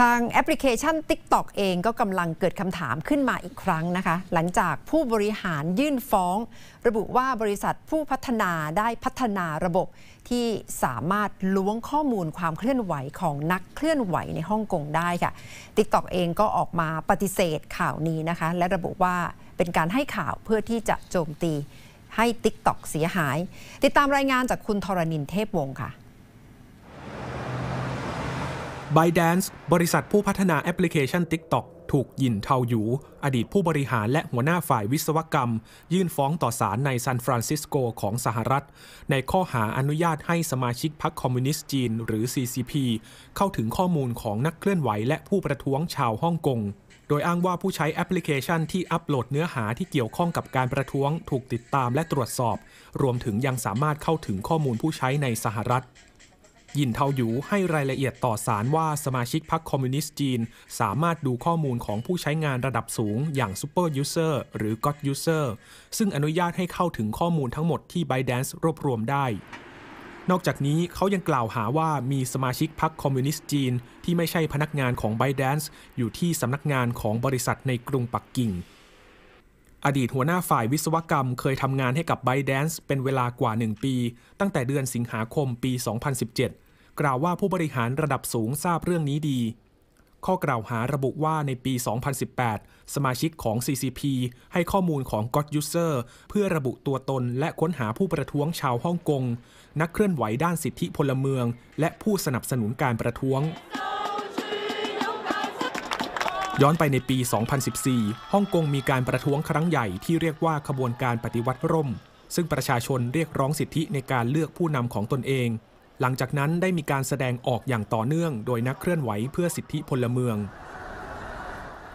ทางแอปพลิเคชัน TikTok เองก็กำลังเกิดคำถามขึ้นมาอีกครั้งนะคะหลังจากผู้บริหารยื่นฟ้อง ระบุว่าบริษัทผู้พัฒนาได้พัฒนาระบบที่สามารถล้วงข้อมูลความเคลื่อนไหวของนักเคลื่อนไหวในฮ่องกงได้ค่ะ TikTok เองก็ออกมาปฏิเสธข่าวนี้นะคะและระบุว่าเป็นการให้ข่าวเพื่อที่จะโจมตีให้ TikTok เสียหาย ติดตามรายงานจากคุณธรณินเทพวงศ์ค่ะ ByteDance บริษัทผู้พัฒนาแอปพลิเคชัน TikTok ถูกยินเทาหยูอดีตผู้บริหารและหัวหน้าฝ่ายวิศวกรรม ยื่นฟ้องต่อศาลในซานฟรานซิสโกของสหรัฐ ในข้อหาอนุญาตให้สมาชิกพรรคคอมมิวนิสต์จีนหรือ CCP เข้าถึงข้อมูลของนักเคลื่อนไหวและผู้ประท้วงชาวฮ่องกงโดยอ้างว่าผู้ใช้แอปพลิเคชันที่อัปโหลดเนื้อหาที่เกี่ยวข้องกับการประท้วง ถูกติดตามและตรวจสอบ รวมถึงยังสามารถเข้าถึงข้อมูลผู้ใช้ในสหรัฐยินเทาหยูให้รายละเอียดต่อสารว่าสมาชิกพรรคคอมมิวนิสต์จีน สามารถดูข้อมูลของผู้ใช้งานระดับสูงอย่างซูเปอร์ยูเซอร์หรือก็อดยูเซึ่งอนุญาตให้เข้าถึงข้อมูลทั้งหมดที่ b y d a n c e รวบรวมได้ นอกจากนี้เขายังกล่าวหาว่ามีสมาชิกพรรคคอมมิวนิสต์จีน ที่ไม่ใช่พนักงานของ b y แด d a n c e อยู่ที่สำนักงานของบริษัทในกรุงปักกิ่ง อดีตหัวหน้าฝ่ายวิศวกรรมเคยทำงานให้กับ b y แด d a n c e เป็นเวลากว่า 1 ปี ตั้งแต่เดือนสิงหาคมปี 2017กล่าวว่าผู้บริหารระดับสูงทราบเรื่องนี้ดี ข้อกล่าวหาระบุว่าในปี 2018 สมาชิกของ CCP ให้ข้อมูลของ God User เพื่อระบุตัวตนและค้นหาผู้ประท้วงชาวฮ่องกง นักเคลื่อนไหวด้านสิทธิพลเมือง และผู้สนับสนุนการประท้วง ย้อนไปในปี 2014 ฮ่องกงมีการประท้วงครั้งใหญ่ที่เรียกว่าขบวนการปฏิวัติร่ม ซึ่งประชาชนเรียกร้องสิทธิในการเลือกผู้นำของตนเองหลังจากนั้นได้มีการแสดงออกอย่างต่อเนื่องโดยนักเคลื่อนไหวเพื่อสิทธิพลเมือง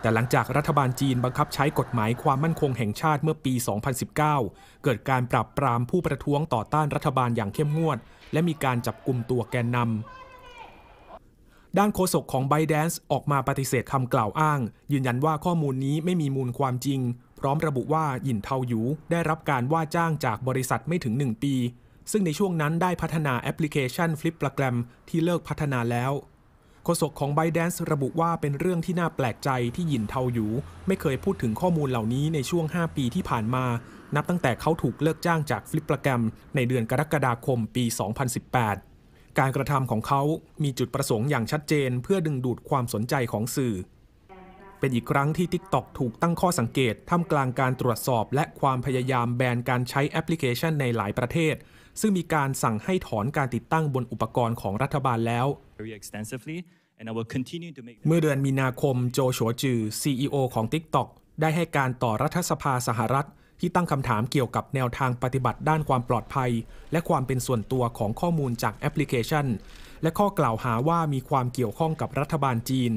แต่หลังจากรัฐบาลจีนบังคับใช้กฎหมายความมั่นคงแห่งชาติเมื่อปี 2019 เกิดการปราบปรามผู้ประท้วงต่อต้านรัฐบาลอย่างเข้มงวด และมีการจับกลุ่มตัวแกนนำ ด้านโฆษกของไบแดนซ์ออกมาปฏิเสธคำกล่าวอ้าง ยืนยันว่าข้อมูลนี้ไม่มีมูลความจริง พร้อมระบุว่าหยินเทาหยูได้รับการว่าจ้างจากบริษัทไม่ถึง 1 ปีซึ่งในช่วงนั้นได้พัฒนาแอปพลิเคชัน Flip ปรแกรมที่เลิกพัฒนาแล้วโฆษกของ b บ d a n c e ระบุว่าเป็นเรื่องที่น่าแปลกใจที่หยินเทาหยูไม่เคยพูดถึงข้อมูลเหล่านี้ในช่วง 5 ปีที่ผ่านมา นับตั้งแต่เขาถูกเลิกจ้างจากฟลิปประแกรมในเดือนกรกฎาคมปี 2018 การกระทำของเขามีจุดประสงค์อย่างชัดเจนเพื่อดึงดูดความสนใจของสื่อเป็นอีกครั้งที่ TikTok ถูกตั้งข้อสังเกตท่ามกลางการตรวจสอบและความพยายามแบนการใช้แอปพลิเคชันในหลายประเทศ ซึ่งมีการสั่งให้ถอนการติดตั้งบนอุปกรณ์ของรัฐบาลแล้ว เมื่อเดือนมีนาคมโจชัวจือ CEO ของ TikTok ได้ให้การต่อรัฐสภาสหรัฐ ที่ตั้งคำถามเกี่ยวกับแนวทางปฏิบัติด้านความปลอดภัยและความเป็นส่วนตัวของข้อมูลจากแอปพลิเคชัน และข้อกล่าวหาว่ามีความเกี่ยวข้องกับรัฐบาลจีน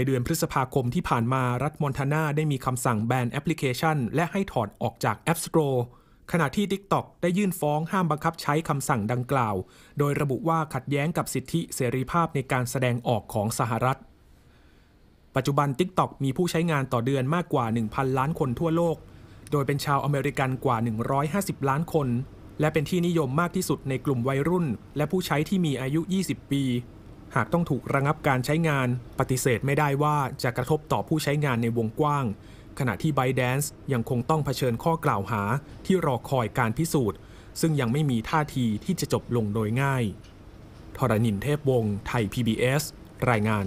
ในเดือนพฤษภาคมที่ผ่านมารัฐมอนทานาได้มีคำสั่งแบนแอปพลิเคชัน และให้ถอดออกจาก App Store ขณะที่ TikTok ได้ยื่นฟ้องห้ามบังคับใช้คำสั่งดังกล่าว โดยระบุว่าขัดแย้งกับสิทธิเสรีภาพในการแสดงออกของสหรัฐ ปัจจุบัน TikTok มีผู้ใช้งานต่อเดือนมากกว่า 1,000 ล้านคนทั่วโลก โดยเป็นชาวอเมริกันกว่า 150 ล้านคน และเป็นที่นิยมมากที่สุดในกลุ่มวัยรุ่น และผู้ใช้ที่มีอายุ 20 ปีหากต้องถูกระงับการใช้งาน ปฏิเสธไม่ได้ว่าจะกระทบต่อผู้ใช้งานในวงกว้าง ขณะที่ b บ d a n c e ยังคงต้องเผชิญข้อกล่าวหาที่รอคอยการพิสูจน์ ซึ่งยังไม่มีท่าทีที่จะจบลงโดยง่ายทรณินเทพวงศ์ไทย PBS รายงาน